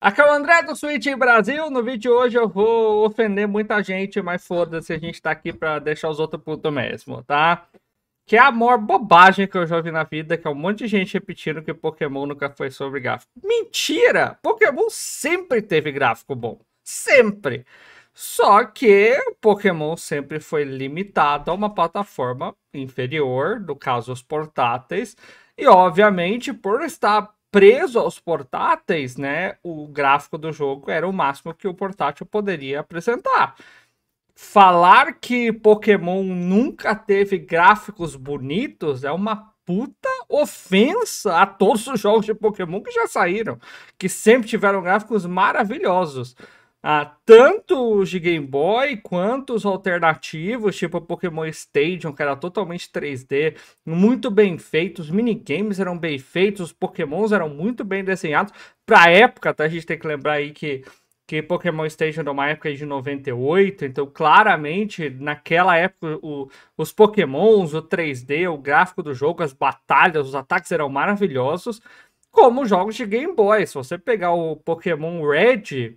Aqui é o André do Switch Brasil. No vídeo de hoje eu vou ofender muita gente, mas foda-se, a gente tá aqui pra deixar os outros putos mesmo, tá? Que é a maior bobagem que eu já vi na vida, que é um monte de gente repetindo que Pokémon nunca foi sobre gráfico. Mentira! Pokémon sempre teve gráfico bom. Sempre! Só que Pokémon sempre foi limitado a uma plataforma inferior, no caso os portáteis, e obviamente por estar preso aos portáteis, né, o gráfico do jogo era o máximo que o portátil poderia apresentar. Falar que Pokémon nunca teve gráficos bonitos é uma puta ofensa a todos os jogos de Pokémon que já saíram, que sempre tiveram gráficos maravilhosos. Ah, tanto os de Game Boy quanto os alternativos, tipo Pokémon Stadium, que era totalmente 3D, muito bem feitos, os minigames eram bem feitos, os Pokémons eram muito bem desenhados. Pra época, tá? A gente tem que lembrar aí que, que Pokémon Stadium era uma época de 98, então claramente naquela época o, os Pokémons, o 3D, o gráfico do jogo, as batalhas, os ataques eram maravilhosos. Como jogos de Game Boy. Se você pegar o Pokémon Red,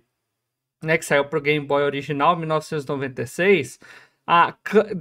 né, que saiu pro Game Boy original em 1996, a,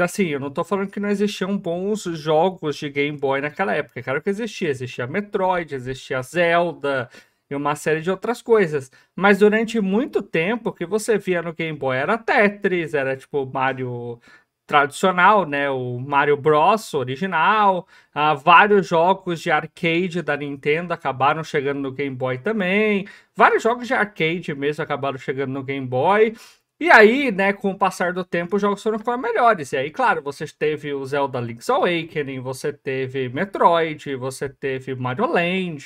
assim, eu não tô falando que não existiam bons jogos de Game Boy naquela época, claro que existia, existia Metroid, existia Zelda e uma série de outras coisas, mas durante muito tempo o que você via no Game Boy era Tetris, era tipo Mario tradicional, né, o Mario Bros original, ah, vários jogos de arcade da Nintendo acabaram chegando no Game Boy também, vários jogos de arcade mesmo acabaram chegando no Game Boy, e aí, né, com o passar do tempo, os jogos foram ficando melhores. E aí, claro, você teve o Zelda Link's Awakening, você teve Metroid, você teve Mario Land,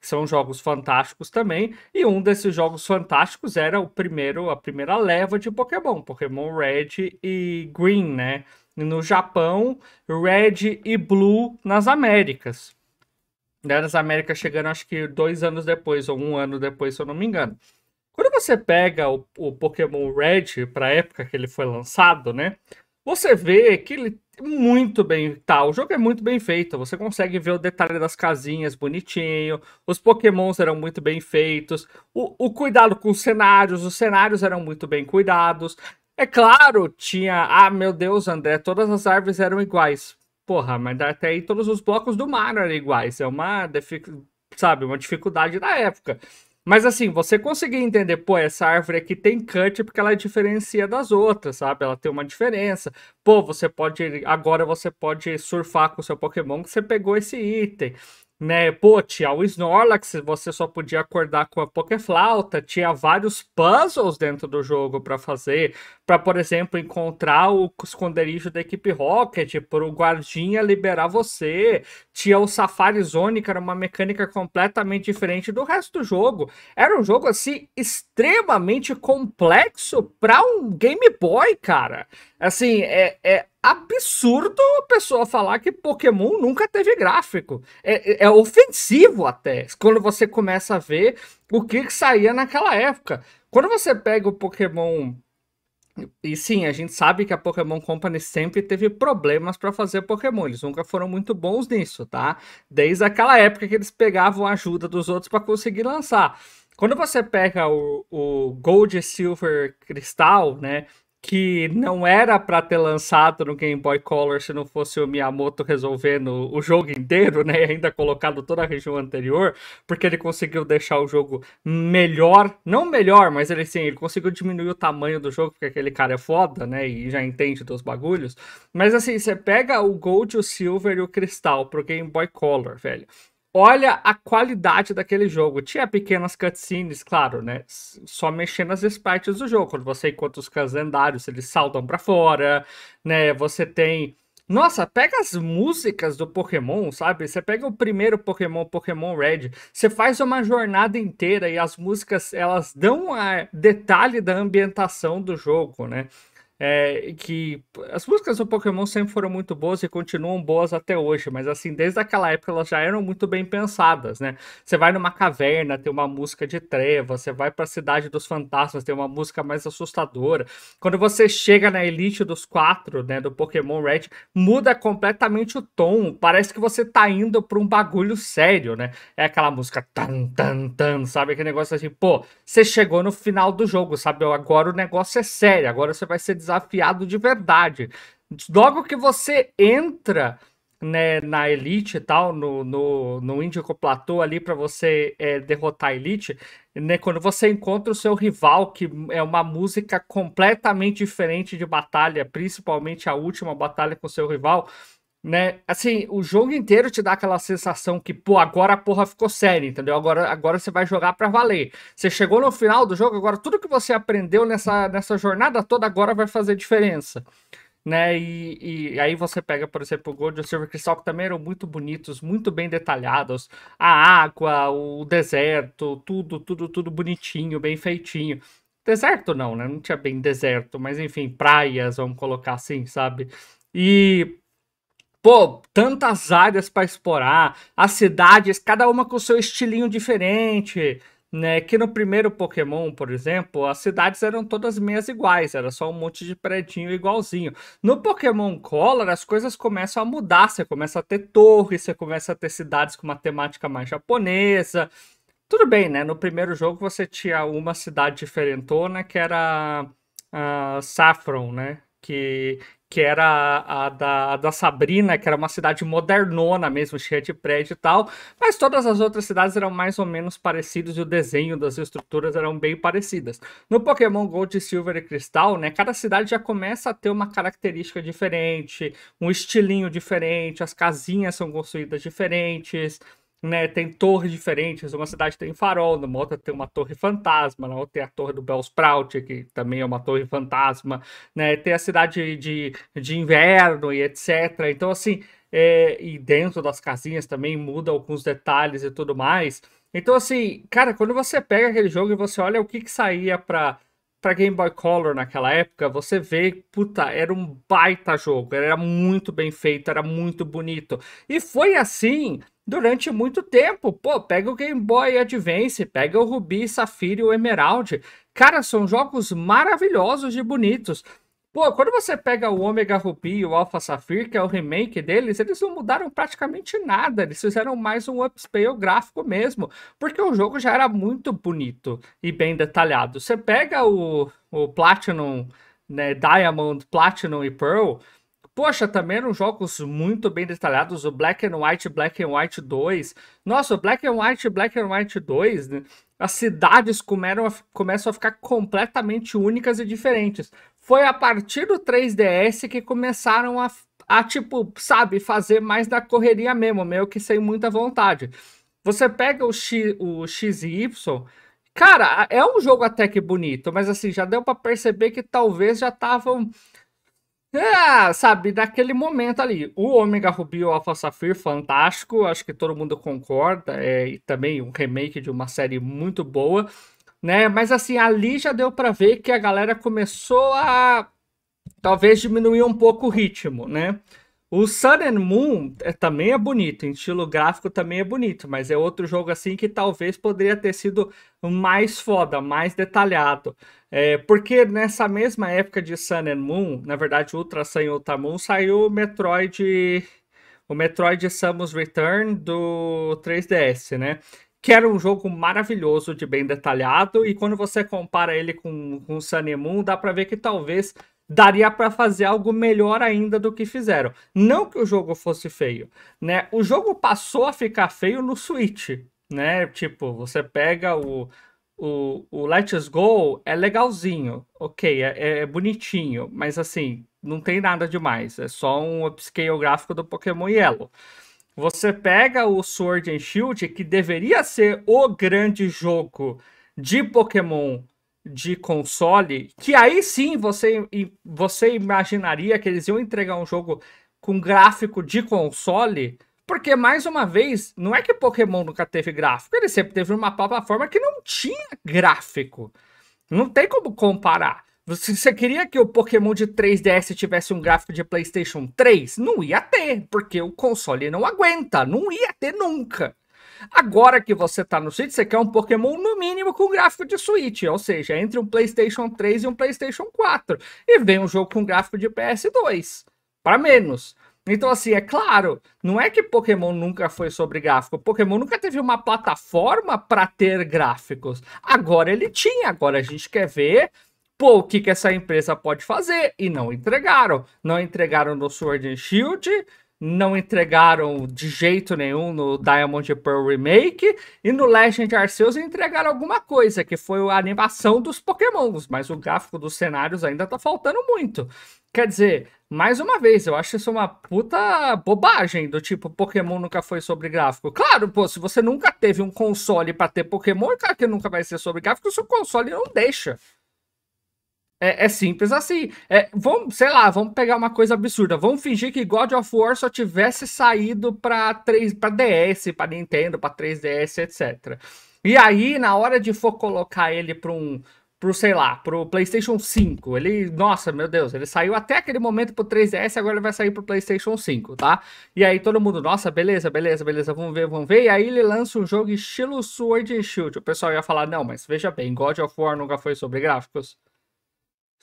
que são jogos fantásticos também. E um desses jogos fantásticos era o primeiro, a primeira leva de Pokémon, Pokémon Red e Green, né? No Japão, Red e Blue nas Américas. Né, nas Américas chegando, acho que dois anos depois, ou um ano depois, se eu não me engano. Quando você pega o, o Pokémon Red para a época que ele foi lançado, né? Você vê que ele muito bem tá, o jogo é muito bem feito, você consegue ver o detalhe das casinhas bonitinho, os pokémons eram muito bem feitos, o, o cuidado com os cenários, os cenários eram muito bem cuidados. É claro, tinha, ah, meu Deus, André, todas as árvores eram iguais. Porra, mas até aí todos os blocos do mar eram iguais, é uma, sabe, uma dificuldade da época. Mas assim, você conseguir entender, pô, essa árvore aqui tem cut porque ela diferencia das outras, sabe? Ela tem uma diferença. Pô, você pode. Agora você pode surfar com o seu Pokémon que você pegou esse item né? Pô, tinha o Snorlax, você só podia acordar com a Pokéflauta, tinha vários puzzles dentro do jogo para fazer, para por exemplo, encontrar o esconderijo da equipe Rocket, para o guardinha liberar você, tinha o Safari Zone, que era uma mecânica completamente diferente do resto do jogo. Era um jogo assim extremamente complexo para um Game Boy, cara. Assim, é, é absurdo a pessoa falar que Pokémon nunca teve gráfico. É, é, é ofensivo até, quando você começa a ver o que, que saía naquela época. Quando você pega o Pokémon e sim, a gente sabe que a Pokémon Company sempre teve problemas para fazer Pokémon. Eles nunca foram muito bons nisso, tá? Desde aquela época que eles pegavam a ajuda dos outros para conseguir lançar. Quando você pega o, o Gold e Silver Cristal, né? que não era para ter lançado no Game Boy Color se não fosse o Miyamoto resolvendo o jogo inteiro, né? E ainda colocado toda a região anterior, porque ele conseguiu deixar o jogo melhor, não melhor, mas ele sim, ele conseguiu diminuir o tamanho do jogo, porque aquele cara é foda, né? E já entende dos bagulhos. Mas assim, você pega o Gold, o Silver e o Cristal pro Game Boy Color, velho olha a qualidade daquele jogo. Tinha pequenas cutscenes, claro, né? Só mexendo nas sprites do jogo. Quando você encontra os calendários, eles saltam para fora, né? Você tem. Nossa, pega as músicas do Pokémon, sabe? Você pega o primeiro Pokémon, Pokémon Red, você faz uma jornada inteira e as músicas, elas dão a detalhe da ambientação do jogo, né? é, que as músicas do Pokémon sempre foram muito boas e continuam boas até hoje, mas assim, desde aquela época elas já eram muito bem pensadas, né? Você vai numa caverna, tem uma música de treva, você vai para a cidade dos fantasmas, tem uma música mais assustadora. Quando você chega na elite dos quatro, né, do Pokémon Red, muda completamente o tom, parece que você tá indo para um bagulho sério, né? É aquela música tan tan tan, sabe aquele negócio assim, pô, você chegou no final do jogo, sabe? Agora o negócio é sério, agora você vai ser desafiado desafiado de verdade. Logo que você entra né, na Elite e tal, no, no, no Índico Platô ali para você é, derrotar a Elite, né, quando você encontra o seu rival, que é uma música completamente diferente de batalha, principalmente a última batalha com o seu rival, né? Assim, o jogo inteiro te dá aquela sensação que, pô, agora a porra ficou séria, entendeu? Agora, agora você vai jogar para valer. Você chegou no final do jogo, agora tudo que você aprendeu nessa, nessa jornada toda agora vai fazer diferença. Né? E, e aí você pega, por exemplo, o Gold e o Silver Crystal, que também eram muito bonitos, muito bem detalhados. A água, o deserto, tudo, tudo, tudo bonitinho, bem feitinho. Deserto não, né? Não tinha bem deserto, mas enfim, praias, vamos colocar assim, sabe? E pô, tantas áreas para explorar, as cidades, cada uma com seu estilinho diferente, né? Que no primeiro Pokémon, por exemplo, as cidades eram todas meias iguais, era só um monte de predinho igualzinho. No Pokémon Color, as coisas começam a mudar, você começa a ter torres, você começa a ter cidades com uma temática mais japonesa. Tudo bem, né? No primeiro jogo você tinha uma cidade diferentona que era a Saffron, né? Que, que era a, a da, a da Sabrina, que era uma cidade modernona mesmo, cheia de prédio e tal, mas todas as outras cidades eram mais ou menos parecidas e o desenho das estruturas eram bem parecidas. No Pokémon Gold, Silver e Cristal, né, cada cidade já começa a ter uma característica diferente, um estilinho diferente, as casinhas são construídas diferentes, né, tem torres diferentes. Uma cidade tem farol, na outra tem uma torre fantasma, na outra tem a torre do Bellsprout, que também é uma torre fantasma, né, tem a cidade de, de inverno e etc. Então, assim, é, e dentro das casinhas também muda alguns detalhes e tudo mais. Então, assim, cara, quando você pega aquele jogo e você olha o que, que saía para para Game Boy Color naquela época, você vê, puta, era um baita jogo, era muito bem feito, era muito bonito. E foi assim durante muito tempo. Pô, pega o Game Boy Advance, pega o Rubi, Safira, o Emerald. Cara, são jogos maravilhosos e bonitos. Pô, quando você pega o Omega Ruby e o Alpha Sapphire, que é o remake deles, eles não mudaram praticamente nada. Eles fizeram mais um upscale gráfico mesmo, porque o jogo já era muito bonito e bem detalhado. Você pega o, o Platinum, né, Diamond, Platinum e Pearl, Poxa, também eram jogos muito bem detalhados, o Black and White, Black and White 2. Nossa, Black and White, Black and White 2, né? as cidades comeram, começam a ficar completamente únicas e diferentes. Foi a partir do 3DS que começaram a, a tipo, sabe, fazer mais da correria mesmo, meio que sem muita vontade. Você pega o X, o X e Y, cara, é um jogo até que bonito, mas assim, já deu para perceber que talvez já estavam é, sabe, daquele momento ali. O Omega Ruby e o Alpha Sapphire, fantástico, acho que todo mundo concorda. É, e também um remake de uma série muito boa, né? Mas assim, ali já deu para ver que a galera começou a talvez diminuir um pouco o ritmo, né? O Sun and Moon é, também é bonito, em estilo gráfico também é bonito, mas é outro jogo assim que talvez poderia ter sido mais foda, mais detalhado. É, porque nessa mesma época de Sun and Moon, na verdade Ultra Sun e Ultra Moon, saiu o Metroid, o Metroid Samus Return do 3DS, né? que era um jogo maravilhoso, de bem detalhado, e quando você compara ele com, com Sun Moon, dá para ver que talvez daria para fazer algo melhor ainda do que fizeram. Não que o jogo fosse feio, né? O jogo passou a ficar feio no Switch, né? Tipo, você pega o o, o Let's Go é legalzinho, ok, é, é, é, bonitinho, mas assim, não tem nada demais, é só um upscale gráfico do Pokémon Yellow. Você pega o Sword and Shield, que deveria ser o grande jogo de Pokémon de console, que aí sim você, você imaginaria que eles iam entregar um jogo com gráfico de console, porque mais uma vez, não é que Pokémon nunca teve gráfico, ele sempre teve uma plataforma que não tinha gráfico. Não tem como comparar. você queria que o Pokémon de 3DS tivesse um gráfico de PlayStation 3? Não ia ter, porque o console não aguenta, não ia ter nunca. Agora que você está no Switch, você quer um Pokémon no mínimo com gráfico de Switch, ou seja, entre um PlayStation 3 e um PlayStation 4. E vem um jogo com gráfico de PS2, para menos. Então, assim, é claro, não é que Pokémon nunca foi sobre gráfico. Pokémon nunca teve uma plataforma para ter gráficos. Agora ele tinha, agora a gente quer ver pô, o que, que essa empresa pode fazer? E não entregaram. Não entregaram no Sword and Shield, não entregaram de jeito nenhum no Diamond Pearl Remake e no Legend Arceus entregaram alguma coisa, que foi a animação dos Pokémons, mas o gráfico dos cenários ainda tá faltando muito. Quer dizer, mais uma vez, eu acho isso uma puta bobagem do tipo Pokémon nunca foi sobre gráfico. Claro, pô, se você nunca teve um console para ter Pokémon, é claro que nunca vai ser sobre gráfico, o seu console não deixa. É, é, simples assim. É, vamos, sei lá, vamos pegar uma coisa absurda. Vamos fingir que God of War só tivesse saído para para DS, para Nintendo, para 3DS, etc. E aí, na hora de for colocar ele para um pro, sei lá, pro PlayStation 5. Ele, nossa, meu Deus, ele saiu até aquele momento pro 3DS, agora ele vai sair pro PlayStation 5, tá? E aí todo mundo, nossa, beleza, beleza, beleza, vamos ver, vamos ver. E aí ele lança um jogo estilo Sword and Shield. O pessoal ia falar, não, mas veja bem, God of War nunca foi sobre gráficos.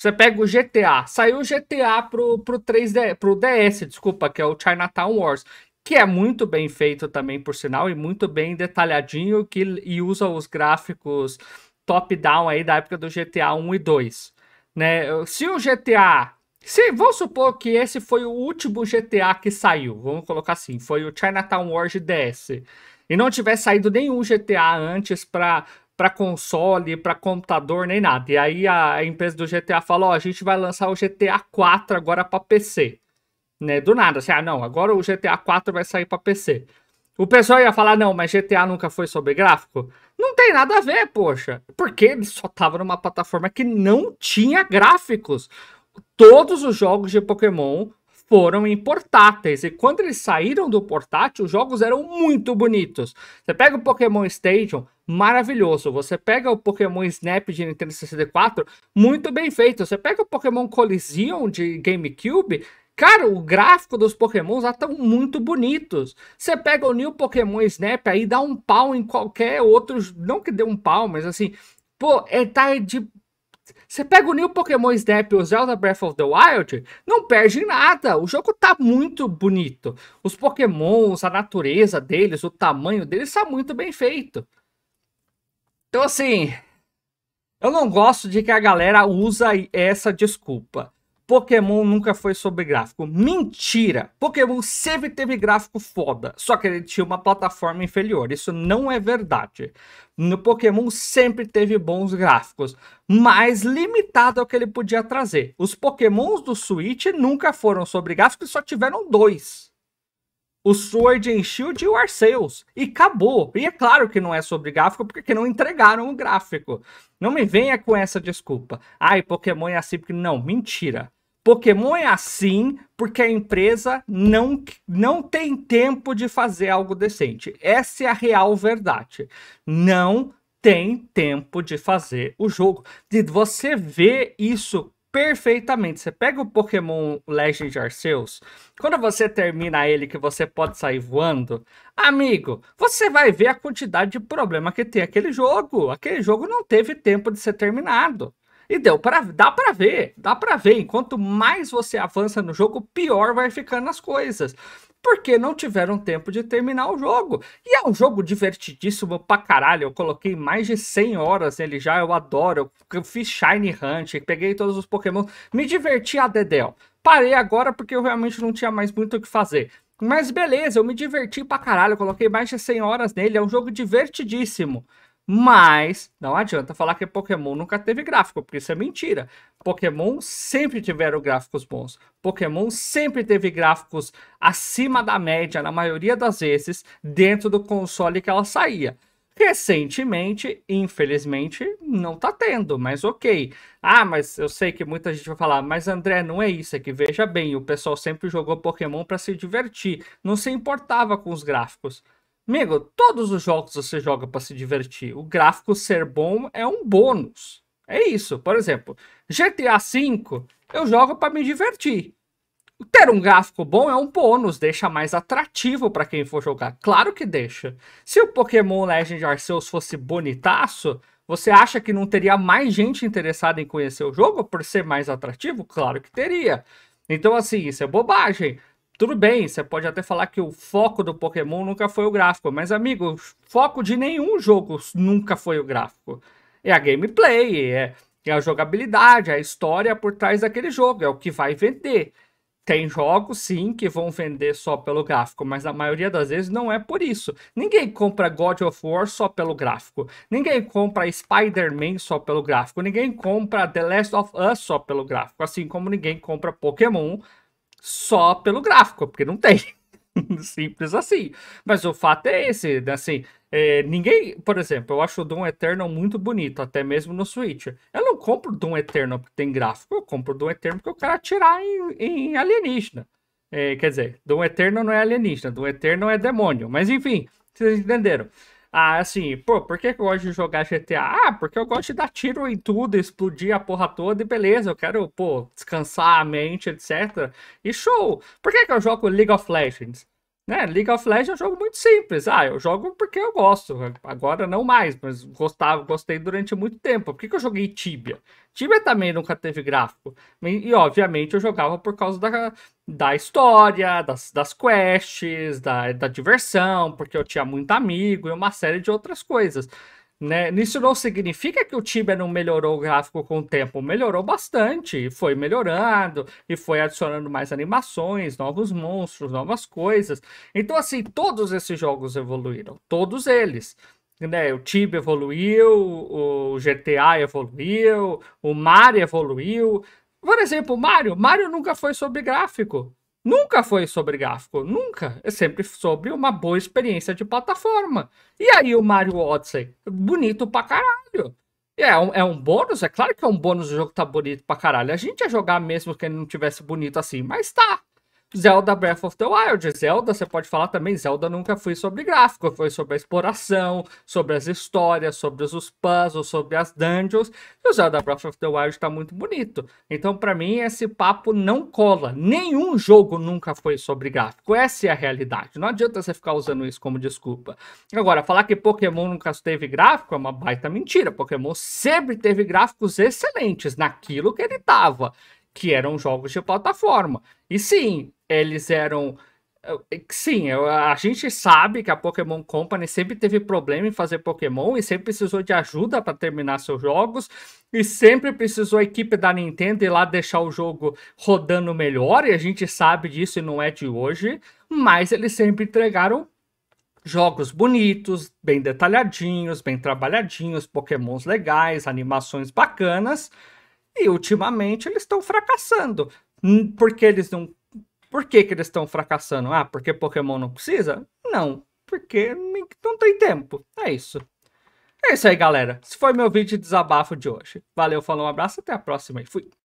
Você pega o GTA. Saiu o GTA pro, pro 3D, pro DS, desculpa, que é o Chinatown Wars. Que é muito bem feito também, por sinal, e muito bem detalhadinho, que, e usa os gráficos top-down aí da época do GTA 1 e 2. Né? Se o GTA se vamos supor que esse foi o último GTA que saiu, vamos colocar assim, foi o Chinatown Wars DS. E não tiver saído nenhum GTA antes para para console, para computador, nem nada. E aí a empresa do GTA falou: oh, a gente vai lançar o GTA 4 agora para PC. Né? Do nada, assim, ah, não, agora o GTA 4 vai sair para PC. O pessoal ia falar: não, mas GTA nunca foi sobre gráfico? Não tem nada a ver, poxa. Porque ele só tava numa plataforma que não tinha gráficos. Todos os jogos de Pokémon foram em portáteis. E quando eles saíram do portátil, os jogos eram muito bonitos. Você pega o Pokémon Stadium, maravilhoso. Você pega o Pokémon Snap de Nintendo 64, muito bem feito. Você pega o Pokémon Coliseum de GameCube, Cara, o gráfico dos Pokémons lá estão muito bonitos. Você pega o New Pokémon Snap aí, dá um pau em qualquer outro. Não que dê um pau, mas assim. Pô, é, tá de você pega o New Pokémon Snap e o Zelda Breath of the Wild, não perde nada. O jogo tá muito bonito. Os Pokémons, a natureza deles, o tamanho deles tá muito bem feito. Então assim, eu não gosto de que a galera usa essa desculpa. Pokémon nunca foi sobre gráfico. Mentira! Pokémon sempre teve gráfico foda, só que ele tinha uma plataforma inferior. Isso não é verdade. No Pokémon sempre teve bons gráficos, mas limitado ao que ele podia trazer. Os Pokémons do Switch nunca foram sobre gráfico e só tiveram dois. O Sword and Shield e o Arceus. E acabou. E é claro que não é sobre gráfico, porque não entregaram o gráfico. Não me venha com essa desculpa. Ai, Pokémon é assim porque... Não, mentira. Pokémon é assim porque a empresa não, não tem tempo de fazer algo decente. Essa é a real verdade. Não tem tempo de fazer o jogo. E você vê isso perfeitamente. Você pega o Pokémon Legend Arceus, quando você termina ele que você pode sair voando, amigo, você vai ver a quantidade de problema que tem aquele jogo. Aquele jogo não teve tempo de ser terminado e pra, dá para ver, dá para ver. Enquanto mais você avança no jogo, pior vai ficando as coisas. Porque não tiveram tempo de terminar o jogo. E é um jogo divertidíssimo pra caralho. Eu coloquei mais de 100 horas nele já, eu adoro. Eu fiz Shiny Hunt, peguei todos os Pokémon. Me diverti a dedéu. Parei agora porque eu realmente não tinha mais muito o que fazer. Mas beleza, eu me diverti pra caralho. Eu coloquei mais de 100 horas nele. É um jogo divertidíssimo. Mas não adianta falar que Pokémon nunca teve gráfico, porque isso é mentira. Pokémon sempre tiveram gráficos bons. Pokémon sempre teve gráficos acima da média, na maioria das vezes, dentro do console que ela saía. Recentemente, infelizmente, não tá tendo, mas ok. Ah, mas eu sei que muita gente vai falar, mas André, não é isso, é que veja bem, o pessoal sempre jogou Pokémon para se divertir, não se importava com os gráficos. Amigo, todos os jogos você joga para se divertir. O gráfico ser bom é um bônus. É isso. Por exemplo, GTA V eu jogo para me divertir. Ter um gráfico bom é um bônus, deixa mais atrativo para quem for jogar. Claro que deixa. Se o Pokémon Legend Arceus fosse bonitaço, você acha que não teria mais gente interessada em conhecer o jogo por ser mais atrativo? Claro que teria. Então, assim, isso é bobagem. Tudo bem, você pode até falar que o foco do Pokémon nunca foi o gráfico, mas amigo, o foco de nenhum jogo nunca foi o gráfico. É a gameplay, é, é a jogabilidade, é a história por trás daquele jogo, é o que vai vender. Tem jogos, sim, que vão vender só pelo gráfico, mas a maioria das vezes não é por isso. Ninguém compra God of War só pelo gráfico. Ninguém compra Spider-Man só pelo gráfico. Ninguém compra The Last of Us só pelo gráfico. Assim como ninguém compra Pokémon só pelo gráfico, porque não tem. Simples assim. Mas o fato é esse, né, assim, é, ninguém, por exemplo, eu acho o Doom Eternal muito bonito, até mesmo no Switch. Eu não compro Doom Eternal porque tem gráfico, eu compro Doom Eternal porque eu quero atirar em, em alienígena. É, quer dizer, Doom Eternal não é alienígena, Doom Eternal é demônio. Mas enfim, vocês entenderam. Ah, assim, pô, por que eu gosto de jogar GTA? Ah, porque eu gosto de dar tiro em tudo, explodir a porra toda e beleza, eu quero, pô, descansar a mente, etc. E show! Por que, que eu jogo League of Legends? Né? League of Legends é um jogo muito simples. Ah, eu jogo porque eu gosto. Né, agora não mais, mas gostava, gostei durante muito tempo. Por que, que eu joguei Tibia? Tibia também nunca teve gráfico. E, e obviamente eu jogava por causa da, da história, das, das quests, da, da diversão, porque eu tinha muito amigo e uma série de outras coisas. Né? Isso não significa que o time não melhorou o gráfico com o tempo, melhorou bastante, foi melhorando e foi adicionando mais animações, novos monstros, novas coisas. Então, assim, todos esses jogos evoluíram, todos eles. Né? O Tibia evoluiu, o GTA evoluiu, o Mario evoluiu. Por exemplo, o Mario, Mario nunca foi sobre gráfico. Nunca foi sobre gráfico, nunca. É sempre sobre uma boa experiência de plataforma. E aí o Mario Odyssey, bonito pra caralho. É um, é um bônus, é claro que é um bônus o jogo tá bonito pra caralho. A gente ia jogar mesmo que ele não tivesse bonito assim, mas tá. Zelda Breath of the Wild. Zelda, você pode falar também, Zelda nunca foi sobre gráfico, foi sobre a exploração, sobre as histórias, sobre os puzzles, sobre as dungeons. E o Zelda Breath of the Wild tá muito bonito. Então, para mim, esse papo não cola. Nenhum jogo nunca foi sobre gráfico. Essa é a realidade. Não adianta você ficar usando isso como desculpa. Agora, falar que Pokémon nunca teve gráfico é uma baita mentira. Pokémon sempre teve gráficos excelentes naquilo que ele tava. Que eram jogos de plataforma. E sim, eles eram. Eh, eh, sim, a gente sabe que a Pokémon Company sempre teve problema em fazer Pokémon e sempre precisou de ajuda para terminar seus jogos e sempre precisou a equipe da Nintendo ir lá deixar o jogo rodando melhor e a gente sabe disso e não é de hoje, mas eles sempre entregaram jogos bonitos, bem detalhadinhos, bem trabalhadinhos, Pokémons legais, animações bacanas e ultimamente eles estão fracassando porque eles não por que, que eles estão fracassando? Ah, porque Pokémon não precisa? Não, porque não tem tempo. É isso. É isso aí, galera. Esse foi meu vídeo de desabafo de hoje. Valeu, falou, um abraço, até a próxima e fui.